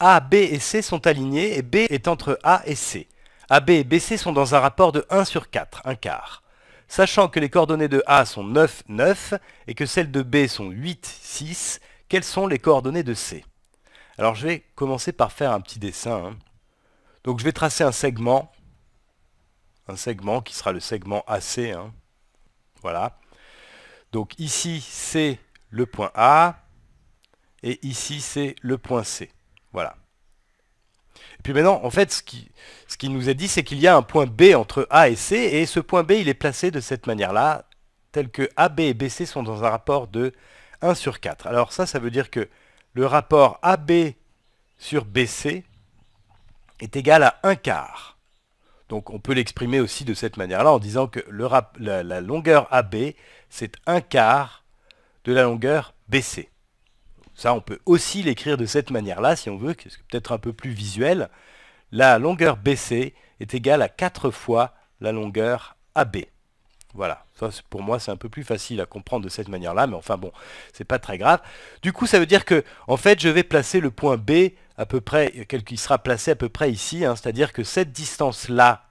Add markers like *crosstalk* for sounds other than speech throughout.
A, B et C sont alignés et B est entre A et C. AB et BC sont dans un rapport de 1 sur 4, un quart. Sachant que les coordonnées de A sont 9, 9 et que celles de B sont 8, 6, quelles sont les coordonnées de C Alors je vais commencer par faire un petit dessin. Hein. Donc je vais tracer un segment, un segment qui sera le segment AC. Hein. Voilà. Donc ici c'est le point A et ici c'est le point C. Voilà. Et puis maintenant, en fait, ce qu'il nous est dit, c'est qu'il y a un point B entre A et C, et ce point B, il est placé de cette manière-là, tel que AB et BC sont dans un rapport de 1 sur 4. Alors ça, ça veut dire que le rapport AB sur BC est égal à 1 quart. Donc on peut l'exprimer aussi de cette manière-là en disant que la, la longueur AB, c'est 1 quart de la longueur BC. Ça, on peut aussi l'écrire de cette manière-là, si on veut, qui est peut-être un peu plus visuel. La longueur BC est égale à 4 fois la longueur AB. Voilà, ça pour moi c'est un peu plus facile à comprendre de cette manière-là, mais enfin bon, c'est pas très grave. Du coup, ça veut dire que, en fait, je vais placer le point B à peu près, qui sera placé à peu près ici, hein. c'est-à-dire que cette distance-là,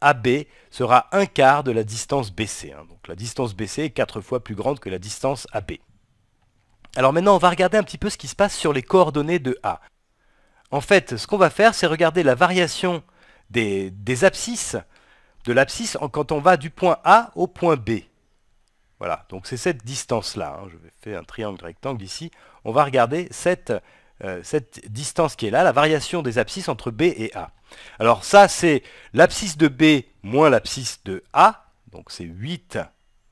AB, sera un quart de la distance BC. Hein. Donc la distance BC est 4 fois plus grande que la distance AB. Alors maintenant, on va regarder un petit peu ce qui se passe sur les coordonnées de A. En fait, ce qu'on va faire, c'est regarder la variation des, abscisses, de l'abscisse quand on va du point A au point B. Voilà, donc c'est cette distance-là. Hein. Je vais faire un triangle rectangle ici. On va regarder euh, cette, distance qui est là, la variation des abscisses entre B et A. Alors ça, c'est l'abscisse de B moins l'abscisse de A. Donc c'est 8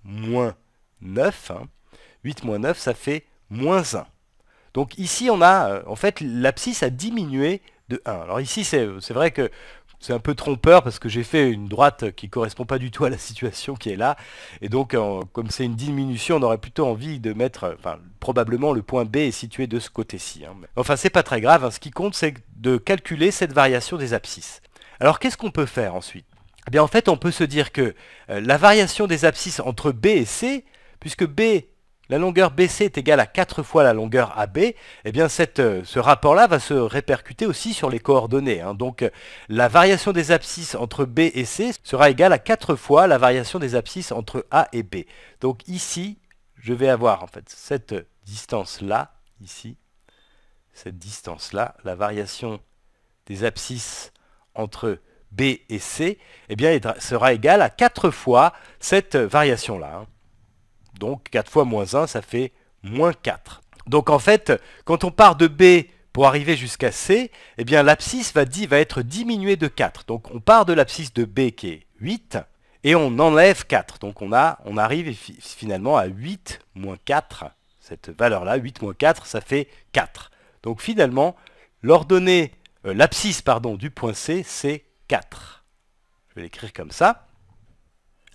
moins 9. 8 hein. moins 9, ça fait moins 1. Donc ici, on a, euh, en fait, l'abscisse a diminué de 1. Alors ici, euh, c'est vrai que c'est un peu trompeur parce que j'ai fait une droite qui ne correspond pas du tout à la *laughs* situation qui est là. Et donc, comme c'est une diminution, on aurait plutôt envie de mettre, euh, enfin, probablement le point B est situé de ce côté-ci. Hein. Enfin, c'est pas très grave. Hein. Ce qui compte, c'est de calculer cette variation des abscisses. Alors, qu'est-ce qu'on peut faire ensuite eh bien, en fait, on peut se dire que la variation des abscisses entre B et C, puisque B la longueur BC est égale à 4 fois la longueur AB, eh bien euh, ce rapport-là va se répercuter aussi sur les coordonnées. Hein. Donc euh, la variation des abscisses entre B et C sera égale à 4 fois la variation des abscisses entre A et B. Donc ici, je vais avoir en fait cette distance-là, ici, cette distance-là, la variation des abscisses entre B et C, eh bien, sera égale à 4 fois cette variation-là. Hein. Donc 4 fois moins 1, ça fait moins 4. Donc en fait, quand on part de B pour arriver jusqu'à C, eh bien l'abscisse va, va, être diminuée de 4. Donc on part de l'abscisse de B qui est 8, et on enlève 4. Donc on, arrive finalement à 8 moins 4. Cette valeur-là, 8 moins 4, ça fait 4. Donc finalement, euh, l'abscisse pardon, du point C, c'est 4. Je vais l'écrire comme ça.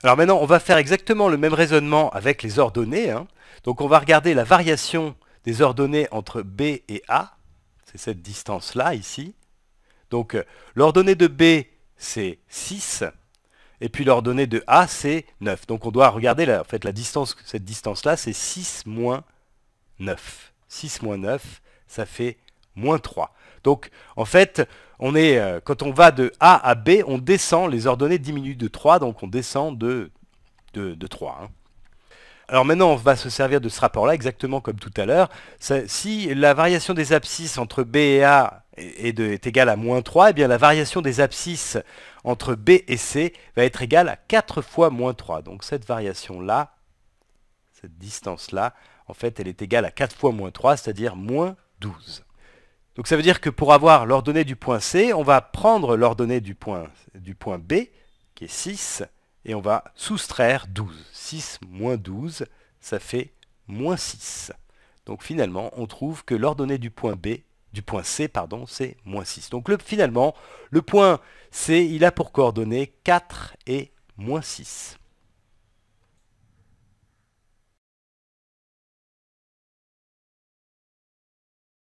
Alors maintenant, on va faire exactement le même raisonnement avec les ordonnées. Hein. Donc on va regarder la variation des ordonnées entre B et A. C'est cette distance-là, ici. Donc euh, l'ordonnée de B, c'est 6. Et puis l'ordonnée de A, c'est 9. Donc on doit regarder, en fait, la distance, cette distance-là, c'est 6 moins 9. 6 moins 9, ça fait moins 3. Donc en fait, est, euh, quand on va de A à B, on descend les ordonnées diminuent de 3, donc on descend de, de, 3. Hein. Alors maintenant, on va se servir de ce rapport-là, exactement comme tout à l'heure. Si la variation des abscisses entre B et A est, égale à moins 3, eh bien la variation des abscisses entre B et C va être égale à 4 fois moins 3. Donc cette variation-là, cette distance-là, en fait, elle est égale à 4 fois moins 3, c'est-à-dire moins 12. Donc ça veut dire que pour avoir l'ordonnée du point C, on va prendre l'ordonnée du point, B, qui est 6, et on va soustraire 12. 6 moins 12, ça fait moins 6. Donc finalement, on trouve que l'ordonnée du point B, du point C, pardon, c'est moins 6. Donc finalement, le point C, il a pour coordonnées 4 et moins 6.